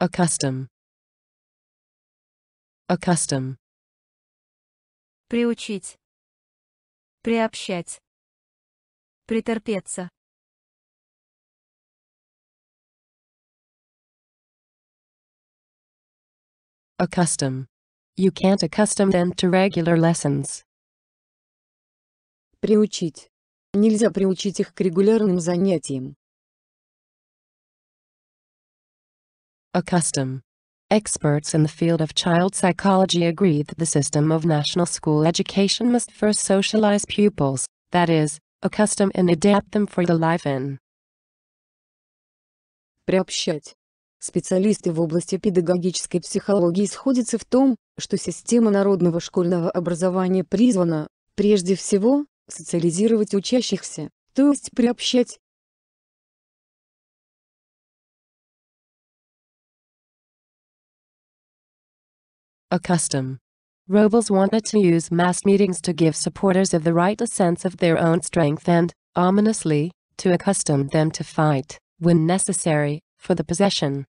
Accustom. Accustom. Приучить. Приобщать. притерпеться, Accustom. You can't accustom them to regular lessons. Приучить. Нельзя приучить их к регулярным занятиям. accustomed. Experts in the field of child psychology agree that the system of national school education must first socialize pupils, that is, accustom and adapt them for the life in. Приобщать. Специалисты в области педагогической психологии сходятся в том, что система народного школьного образования призвана, прежде всего, социализировать учащихся, то есть приобщать, Accustom. Robles wanted to use mass meetings to give supporters of the right a sense of their own strength and, ominously, to accustom them to fight, when necessary, for the possession.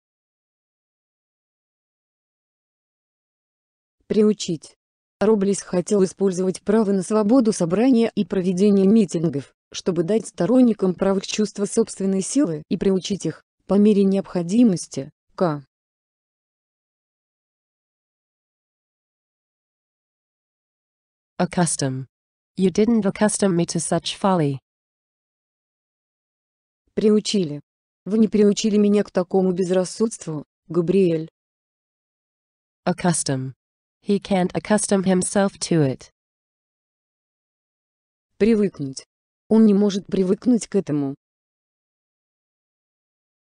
Приучить. Роблес хотел использовать право на свободу собрания и проведения митингов, чтобы дать сторонникам правых чувства собственной силы и приучить их, по мере необходимости, к accustom. You didn't accustom me to such folly. Приучили. Вы не приучили меня к такому безрассудству, Габриэль. Accustom. He can't accustom himself to it. Привыкнуть. Он не может привыкнуть к этому.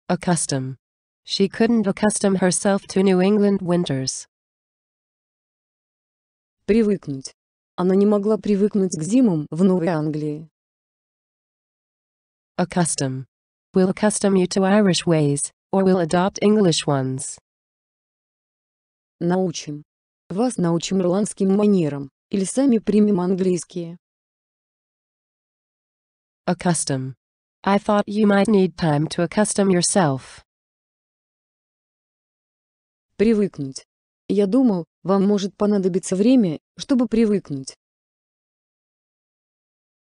Accustom. She couldn't accustom herself to New England winters. Привыкнуть. Она не могла привыкнуть к зимам в Новой Англии. Accustom. Will accustom you to Irish ways, or will adopt English ones. Научим. Вас научим ирландским манерам, или сами примем английские. Accustom. I thought you might need time to accustom yourself. Привыкнуть. Я думал, вам может понадобиться время, чтобы привыкнуть.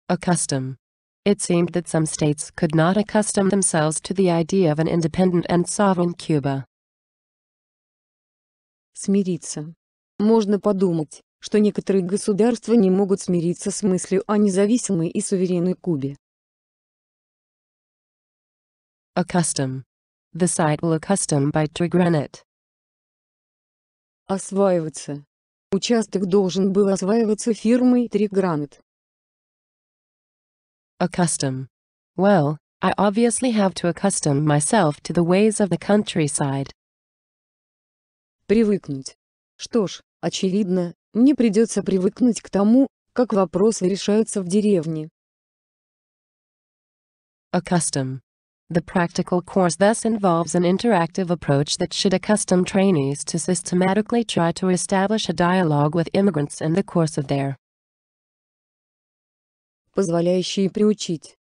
Accustom. It seemed that some states could not accustom themselves to the idea of an independent and sovereign Cuba. Смириться. Можно подумать, что некоторые государства не могут смириться с мыслью о независимой и суверенной Кубе. Accustom. The site will accustom by Trigranit осваиваться. Участок должен был осваиваться фирмой Тригранит. Accustom. Well, I obviously have to accustom myself to the ways of the countryside. Привыкнуть. Что ж, очевидно, мне придется привыкнуть к тому, как вопросы решаются в деревне. Accustom. The practical course thus involves an interactive approach that should accustom trainees to systematically try to establish a dialogue with immigrants in the course of their позволяющие приучить.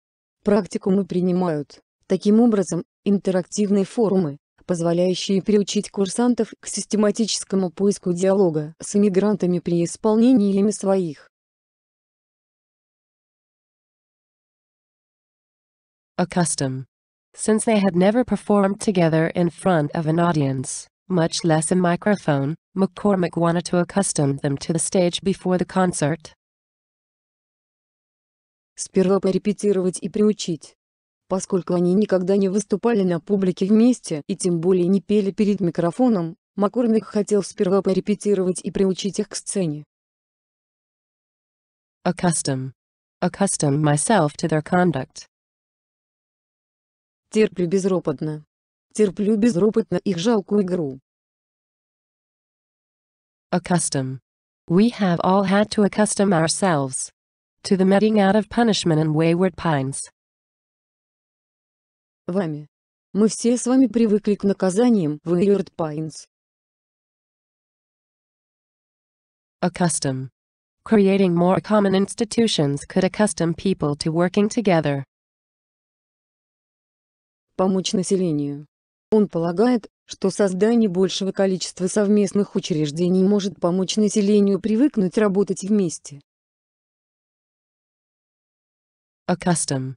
Практикумы принимают, таким образом, интерактивные форумы, позволяющие приучить курсантов к систематическому поиску диалога с иммигрантами при исполнении ими своих accustomed since they had never performed together in front of an audience, much less a microphone, McCormick wanted to accustom them to the stage before the concert. Сперва порепетировать и приучить. Поскольку они никогда не выступали на публике вместе и тем более не пели перед микрофоном, Маккормик хотел сперва порепетировать и приучить их к сцене. Accustom. Accustom myself to their conduct. Терплю безропотно. Терплю безропотно их жалкую игру. Accustom. We have all had to accustom ourselves to the meting out of punishment and wayward pines. Вами. Мы все с вами привыкли к наказаниям в Wayward Pines. Accustom. Creating more common institutions could accustom people to working together. помочь населению. Он полагает, что создание большего количества совместных учреждений может помочь населению привыкнуть работать вместе. Accustomed.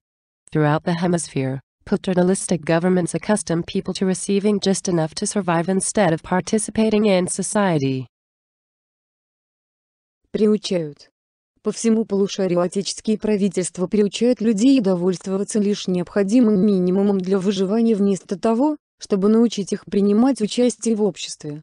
Throughout the hemisphere, paternalistic governments accustom people to receiving just enough to survive instead of participating in society. Приучают. По всему полушарию отеческие правительства приучают людей довольствоваться лишь необходимым минимумом для выживания вместо того, чтобы научить их принимать участие в обществе.